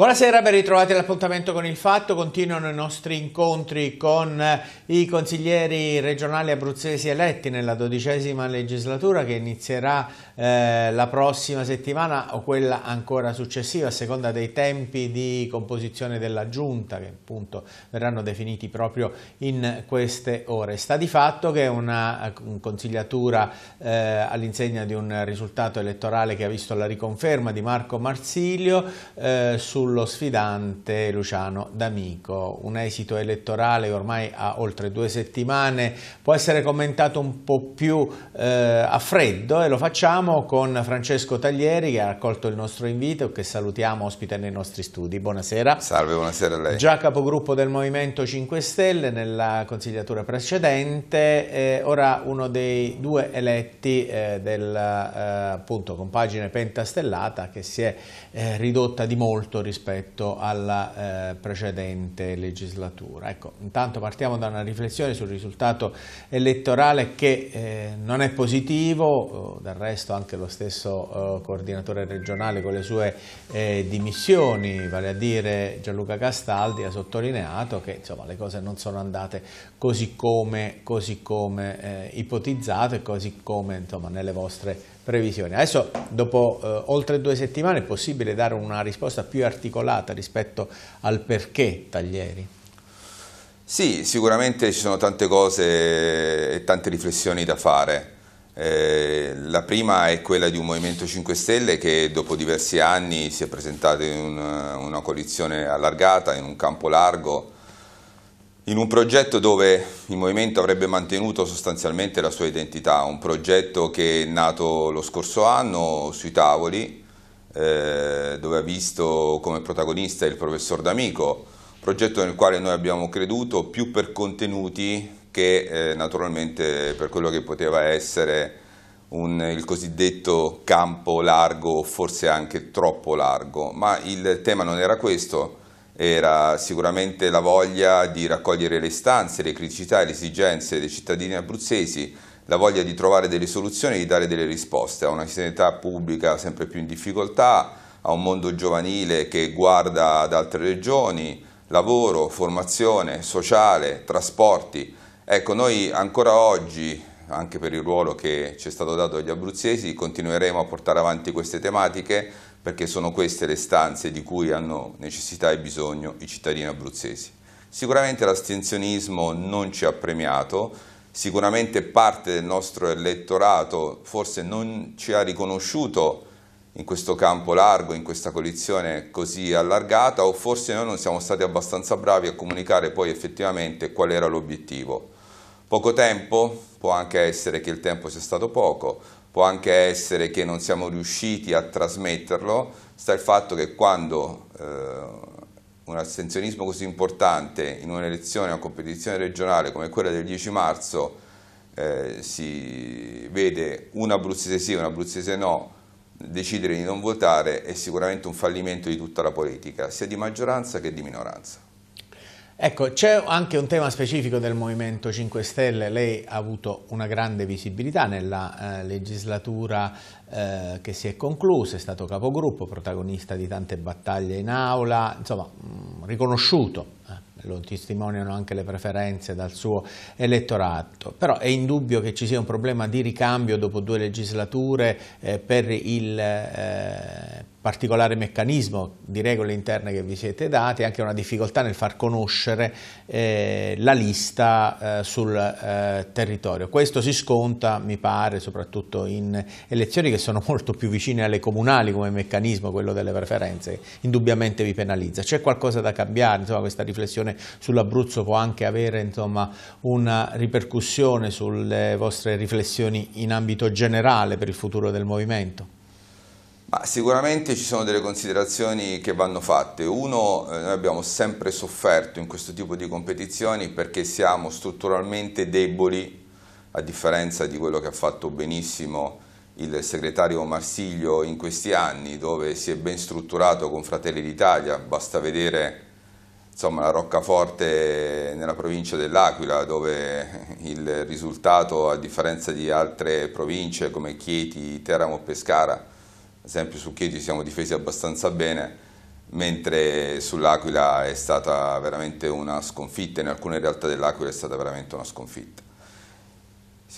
Buonasera, ben ritrovati all'appuntamento con il Fatto. Continuano i nostri incontri con eh, i consiglieri regionali abruzzesi eletti nella dodicesima legislatura che inizierà eh, la prossima settimana o quella ancora successiva a seconda dei tempi di composizione della giunta che appunto verranno definiti proprio in queste ore. Sta di fatto che è una consigliatura eh, all'insegna di un risultato elettorale che ha visto la riconferma di Marco Marsilio eh, sul sullo sfidante Luciano D'Amico. Un esito elettorale ormai a oltre due settimane può essere commentato un po' più eh, a freddo e lo facciamo con Francesco Taglieri che ha accolto il nostro invito e che salutiamo ospite nei nostri studi. Buonasera. Salve, buonasera a lei. Già capogruppo del Movimento 5 Stelle nella consigliatura precedente, eh, ora uno dei due eletti eh, del, eh, appunto, compagine pentastellata che si è eh, ridotta di molto rispetto rispetto alla eh, precedente legislatura. Ecco, intanto partiamo da una riflessione sul risultato elettorale che eh, non è positivo, eh, del resto anche lo stesso eh, coordinatore regionale con le sue eh, dimissioni, vale a dire Gianluca Castaldi, ha sottolineato che insomma, le cose non sono andate così come, così come ipotizzato e così come insomma, nelle vostre previsioni. Adesso dopo eh, oltre due settimane è possibile dare una risposta più articolata rispetto al perché Taglieri? Sì, sicuramente ci sono tante cose e tante riflessioni da fare. Eh, la prima è quella di un Movimento 5 Stelle che dopo diversi anni si è presentato in una, una coalizione allargata, in un campo largo, in un progetto dove il movimento avrebbe mantenuto sostanzialmente la sua identità, un progetto che è nato lo scorso anno sui tavoli, eh, dove ha visto come protagonista il professor D'Amico, progetto nel quale noi abbiamo creduto più per contenuti che eh, naturalmente per quello che poteva essere un, il cosiddetto campo largo, forse anche troppo largo, ma il tema non era questo, era sicuramente la voglia di raccogliere le istanze, le criticità e le esigenze dei cittadini abruzzesi, la voglia di trovare delle soluzioni e di dare delle risposte a una sanità pubblica sempre più in difficoltà, a un mondo giovanile che guarda ad altre regioni, lavoro, formazione, sociale, trasporti. Ecco, noi ancora oggi, anche per il ruolo che ci è stato dato agli abruzzesi, continueremo a portare avanti queste tematiche perché sono queste le stanze di cui hanno necessità e bisogno i cittadini abruzzesi. Sicuramente l'astensionismo non ci ha premiato, sicuramente parte del nostro elettorato forse non ci ha riconosciuto in questo campo largo, in questa coalizione così allargata, o forse noi non siamo stati abbastanza bravi a comunicare poi effettivamente qual era l'obiettivo. Poco tempo, può anche essere che il tempo sia stato poco, può anche essere che non siamo riusciti a trasmetterlo, sta il fatto che quando eh, un astensionismo così importante in un'elezione, una competizione regionale come quella del 10 marzo, eh, si vede un abruzzese sì, e un abruzzese no, decidere di non votare è sicuramente un fallimento di tutta la politica, sia di maggioranza che di minoranza. Ecco, c'è anche un tema specifico del Movimento 5 Stelle, lei ha avuto una grande visibilità nella eh, legislatura eh, che si è conclusa, è stato capogruppo, protagonista di tante battaglie in aula, insomma mh, mm, riconosciuto, eh, lo testimoniano anche le preferenze dal suo elettorato, però è indubbio che ci sia un problema di ricambio dopo due legislature eh, per il eh, particolare meccanismo di regole interne che vi siete date, anche una difficoltà nel far conoscere eh, la lista eh, sul eh, territorio. Questo si sconta, mi pare, soprattutto in elezioni che sono molto più vicine alle comunali come meccanismo, quello delle preferenze, indubbiamente vi penalizza. C'è qualcosa da cambiare, insomma, questa riflessione sull'Abruzzo può anche avere insomma, una ripercussione sulle vostre riflessioni in ambito generale per il futuro del movimento? Ma sicuramente ci sono delle considerazioni che vanno fatte. Uno, eh, noi abbiamo sempre sofferto in questo tipo di competizioni perché siamo strutturalmente deboli, a differenza di quello che ha fatto benissimo il segretario Marsiglio in questi anni, dove si è ben strutturato con Fratelli d'Italia. Basta vedere insomma, la roccaforte nella provincia dell'Aquila, dove il risultato, a differenza di altre province come Chieti, Teramo o Pescara, ad esempio su Chiedo ci siamo difesi abbastanza bene, mentre sull'Aquila è stata veramente una sconfitta, in alcune realtà dell'Aquila è stata veramente una sconfitta.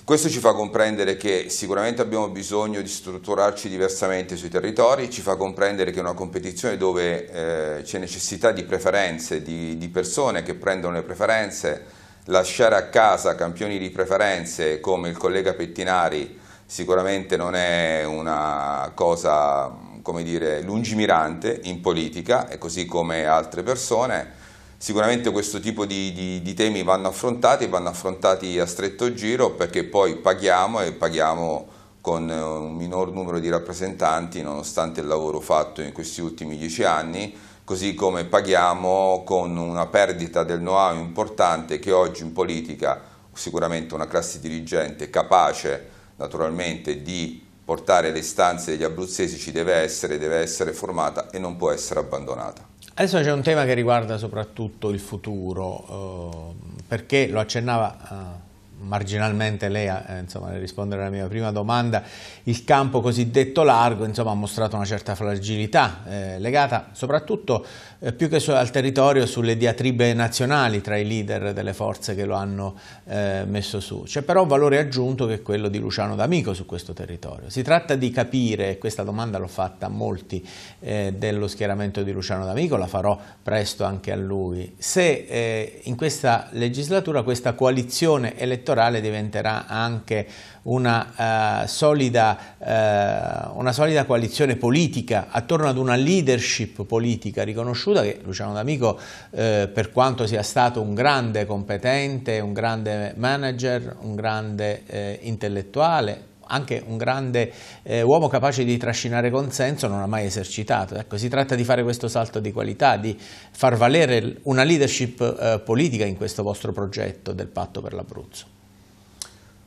Questo ci fa comprendere che sicuramente abbiamo bisogno di strutturarci diversamente sui territori, ci fa comprendere che è una competizione dove eh, c'è necessità di preferenze, di, di, persone che prendono le preferenze, lasciare a casa campioni di preferenze come il collega Pettinari sicuramente non è una cosa come dire, lungimirante in politica e così come altre persone. Sicuramente questo tipo di, di, di temi vanno affrontati, vanno affrontati a stretto giro perché poi paghiamo e paghiamo con un minor numero di rappresentanti nonostante il lavoro fatto in questi ultimi dieci anni, così come paghiamo con una perdita del know-how importante che oggi in politica sicuramente una classe dirigente capace naturalmente di portare le istanze degli abruzzesi ci deve essere, deve essere formata e non può essere abbandonata. Adesso c'è un tema che riguarda soprattutto il futuro, eh, perché lo accennava... Eh marginalmente lei a, eh, insomma, rispondere alla mia prima domanda, il campo cosiddetto largo insomma, ha mostrato una certa fragilità eh, legata soprattutto eh, più che su, al territorio sulle diatribe nazionali tra i leader delle forze che lo hanno eh, messo su. C'è però un valore aggiunto che è quello di Luciano D'Amico su questo territorio. Si tratta di capire, e questa domanda l'ho fatta a molti eh, dello schieramento di Luciano D'Amico, la farò presto anche a lui, se eh, in questa legislatura questa coalizione elettorale elettorale diventerà anche una, eh, solida, eh, una solida coalizione politica attorno ad una leadership politica riconosciuta che Luciano D'Amico eh, per quanto sia stato un grande competente, un grande manager, un grande eh, intellettuale, anche un grande eh, uomo capace di trascinare consenso non ha mai esercitato. Ecco, si tratta di fare questo salto di qualità, di far valere una leadership eh, politica in questo vostro progetto del patto per l'Abruzzo.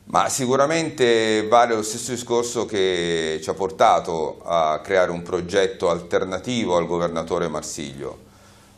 Ma sicuramente vale lo stesso discorso che ci ha portato a creare un progetto alternativo al governatore Marsiglio.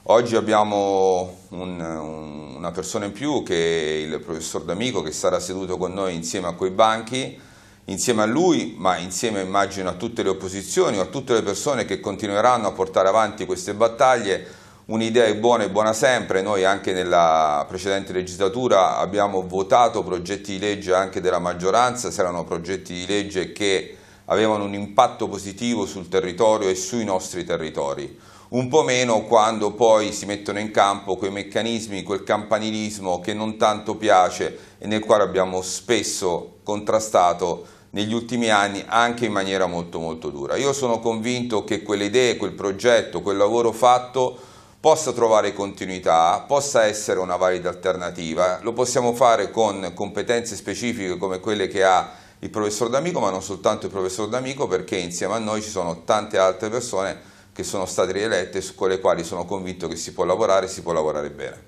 Oggi abbiamo un, un, una persona in più che è il professor D'Amico che sarà seduto con noi insieme a quei banchi, insieme a lui, ma insieme immagino a tutte le opposizioni o a tutte le persone che continueranno a portare avanti queste battaglie Un'idea è buona e buona sempre, noi anche nella precedente legislatura abbiamo votato progetti di legge anche della maggioranza, se erano progetti di legge che avevano un impatto positivo sul territorio e sui nostri territori un po' meno quando poi si mettono in campo quei meccanismi, quel campanilismo che non tanto piace e nel quale abbiamo spesso contrastato negli ultimi anni anche in maniera molto molto dura. Io sono convinto che quelle idee, quel progetto, quel lavoro fatto possa trovare continuità, possa essere una valida alternativa, lo possiamo fare con competenze specifiche come quelle che ha il professor D'Amico, ma non soltanto il professor D'Amico, perché insieme a noi ci sono tante altre persone che sono state rielette e con le quali sono convinto che si può lavorare e si può lavorare bene.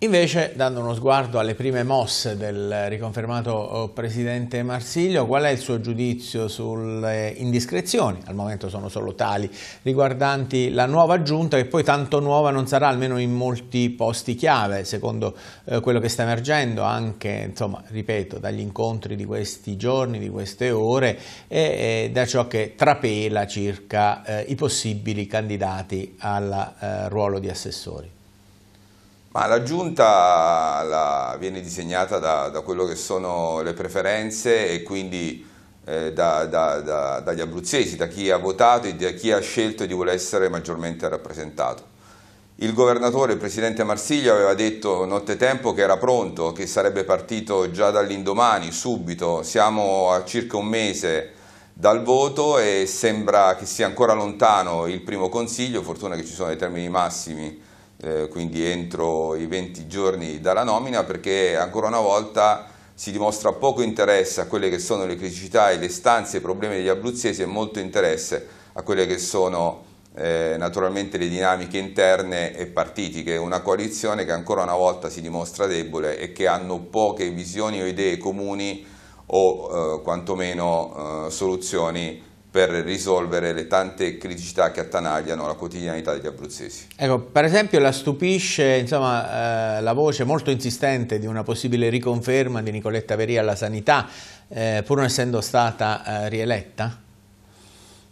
Invece, dando uno sguardo alle prime mosse del riconfermato oh, presidente Marsiglio, qual è il suo giudizio sulle indiscrezioni, al momento sono solo tali, riguardanti la nuova giunta che poi tanto nuova non sarà, almeno in molti posti chiave, secondo eh, quello che sta emergendo anche, insomma, ripeto, dagli incontri di questi giorni, di queste ore e, e da ciò che trapela circa eh, i possibili candidati al eh, ruolo di assessori? Ma la giunta la, viene disegnata da, da quello che sono le preferenze e quindi eh, da, da, dagli abruzzesi, da chi ha votato e da chi ha scelto di voler essere maggiormente rappresentato. Il governatore, il presidente Marsiglia, aveva detto nottetempo che era pronto, che sarebbe partito già dall'indomani, subito. Siamo a circa un mese dal voto e sembra che sia ancora lontano il primo consiglio, fortuna che ci sono dei termini massimi eh, quindi entro i 20 giorni dalla nomina perché ancora una volta si dimostra poco interesse a quelle che sono le criticità e le stanze e i problemi degli abruzzesi e molto interesse a quelle che sono eh, naturalmente le dinamiche interne e partitiche, una coalizione che ancora una volta si dimostra debole e che hanno poche visioni o idee comuni o eh, quantomeno eh, soluzioni per risolvere le tante criticità che attanagliano la quotidianità degli abruzzesi. Ecco, per esempio la stupisce insomma, eh, la voce molto insistente di una possibile riconferma di Nicoletta Veria alla sanità, eh, pur non essendo stata eh, rieletta?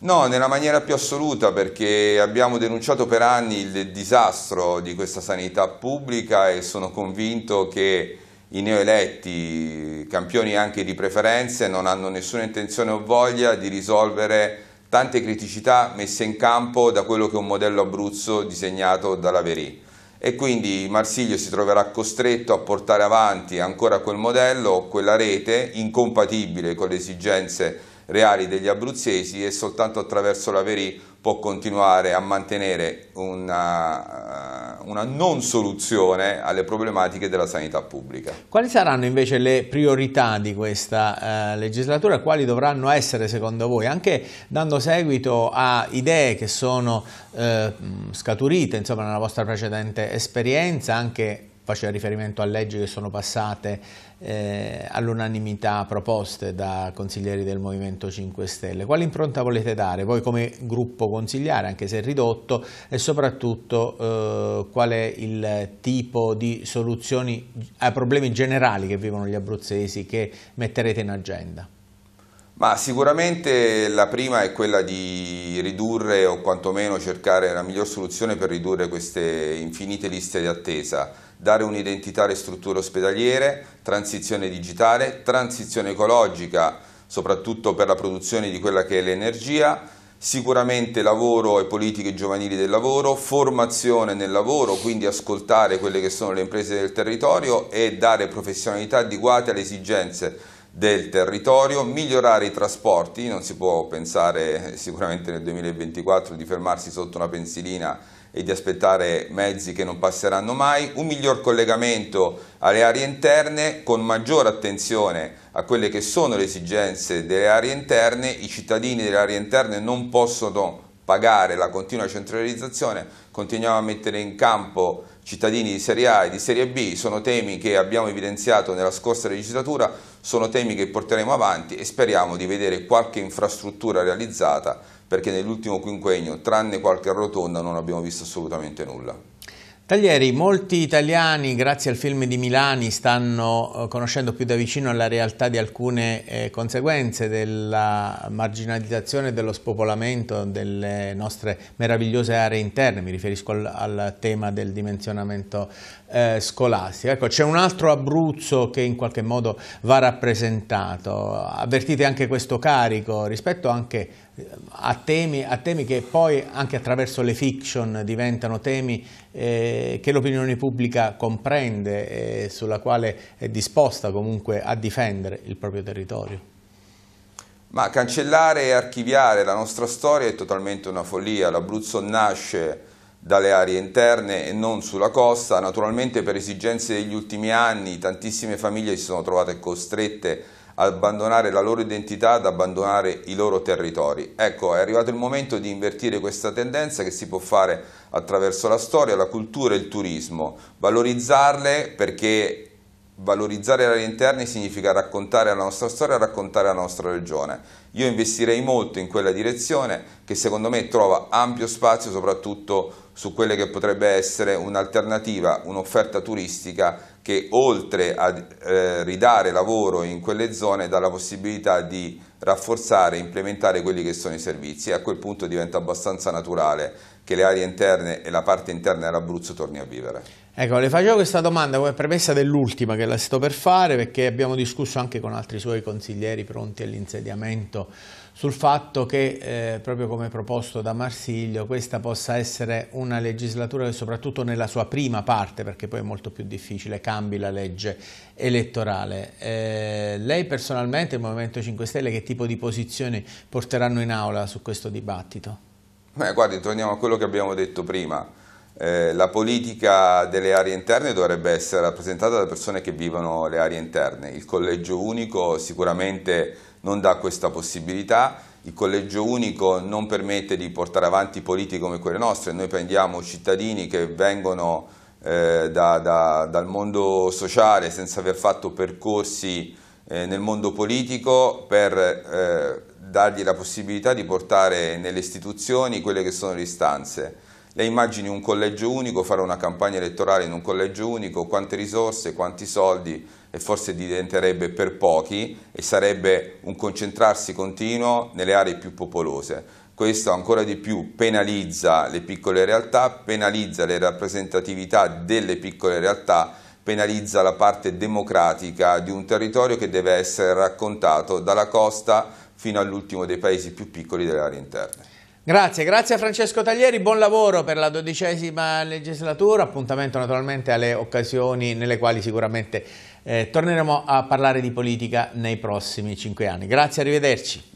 No, nella maniera più assoluta perché abbiamo denunciato per anni il disastro di questa sanità pubblica e sono convinto che i neoeletti, campioni anche di preferenze, non hanno nessuna intenzione o voglia di risolvere tante criticità messe in campo da quello che è un modello Abruzzo disegnato dalla Verì. E quindi Marsiglio si troverà costretto a portare avanti ancora quel modello, quella rete incompatibile con le esigenze reali degli abruzzesi e soltanto attraverso la Verì può continuare a mantenere una, eh, una, non soluzione alle problematiche della sanità pubblica. Quali saranno invece le priorità di questa eh, legislatura? Quali dovranno essere secondo voi? Anche dando seguito a idee che sono eh, scaturite insomma, nella vostra precedente esperienza, anche faceva riferimento a leggi che sono passate eh, all'unanimità proposte da consiglieri del Movimento 5 Stelle. Quale impronta volete dare voi come gruppo consigliare, anche se ridotto, e soprattutto eh, qual è il tipo di soluzioni ai eh, problemi generali che vivono gli abruzzesi che metterete in agenda? Ma sicuramente la prima è quella di ridurre o quantomeno cercare la miglior soluzione per ridurre queste infinite liste di attesa, dare un'identità alle strutture ospedaliere, transizione digitale, transizione ecologica, soprattutto per la produzione di quella che è l'energia, sicuramente lavoro e politiche giovanili del lavoro, formazione nel lavoro, quindi ascoltare quelle che sono le imprese del territorio e dare professionalità adeguate alle esigenze del territorio, migliorare i trasporti, non si può pensare sicuramente nel 2024 di fermarsi sotto una pensilina e di aspettare mezzi che non passeranno mai, un miglior collegamento alle aree interne con maggiore attenzione a quelle che sono le esigenze delle aree interne, i cittadini delle aree interne non possono pagare la continua centralizzazione, continuiamo a mettere in campo cittadini di Serie A e di Serie B, sono temi che abbiamo evidenziato nella scorsa legislatura, sono temi che porteremo avanti e speriamo di vedere qualche infrastruttura realizzata perché nell'ultimo quinquennio, tranne qualche rotonda, non abbiamo visto assolutamente nulla. Taglieri, molti italiani grazie al film di Milani stanno eh, conoscendo più da vicino la realtà di alcune eh, conseguenze della marginalizzazione e dello spopolamento delle nostre meravigliose aree interne, mi riferisco al, al tema del dimensionamento eh, scolastico. Ecco, c'è un altro Abruzzo che in qualche modo va rappresentato, avvertite anche questo carico rispetto anche a temi, a temi, che poi anche attraverso le fiction diventano temi eh, che l'opinione pubblica comprende e sulla quale è disposta comunque a difendere il proprio territorio. Ma cancellare e archiviare la nostra storia è totalmente una follia. L'Abruzzo nasce dalle aree interne e non sulla costa. Naturalmente per esigenze degli ultimi anni tantissime famiglie si sono trovate costrette a abbandonare la loro identità, ad abbandonare i loro territori. Ecco, è arrivato il momento di invertire questa tendenza che si può fare attraverso la storia, la cultura e il turismo, valorizzarle perché Valorizzare le aree interne significa raccontare la nostra storia, raccontare la nostra regione. Io investirei molto in quella direzione che secondo me trova ampio spazio soprattutto su quelle che potrebbe essere un'alternativa, un'offerta turistica che oltre a eh, ridare lavoro in quelle zone dà la possibilità di rafforzare e implementare quelli che sono i servizi e a quel punto diventa abbastanza naturale che le aree interne e la parte interna dell'Abruzzo torni a vivere. Ecco, le facevo questa domanda come premessa dell'ultima che la sto per fare perché abbiamo discusso anche con altri suoi consiglieri pronti all'insediamento sul fatto che, eh, proprio come proposto da Marsiglio, questa possa essere una legislatura che soprattutto nella sua prima parte, perché poi è molto più difficile, cambi la legge elettorale. Eh, lei personalmente, il Movimento 5 Stelle, che tipo di posizioni porteranno in aula su questo dibattito? Beh, guardi, torniamo a quello che abbiamo detto prima eh, la politica delle aree interne dovrebbe essere rappresentata da persone che vivono le aree interne. Il collegio unico sicuramente non dà questa possibilità, il collegio unico non permette di portare avanti politiche come quelle nostre, noi prendiamo cittadini che vengono eh, da, da, dal mondo sociale senza aver fatto percorsi eh, nel mondo politico per eh, dargli la possibilità di portare nelle istituzioni quelle che sono le istanze. Le immagini un collegio unico, fare una campagna elettorale in un collegio unico, quante risorse, quanti soldi e forse diventerebbe per pochi e sarebbe un concentrarsi continuo nelle aree più popolose. Questo ancora di più penalizza le piccole realtà, penalizza le rappresentatività delle piccole realtà, penalizza la parte democratica di un territorio che deve essere raccontato dalla costa fino all'ultimo dei paesi più piccoli delle aree interne. Grazie, grazie a Francesco Taglieri, buon lavoro per la dodicesima legislatura, appuntamento naturalmente alle occasioni nelle quali sicuramente eh, torneremo a parlare di politica nei prossimi cinque anni. Grazie, arrivederci.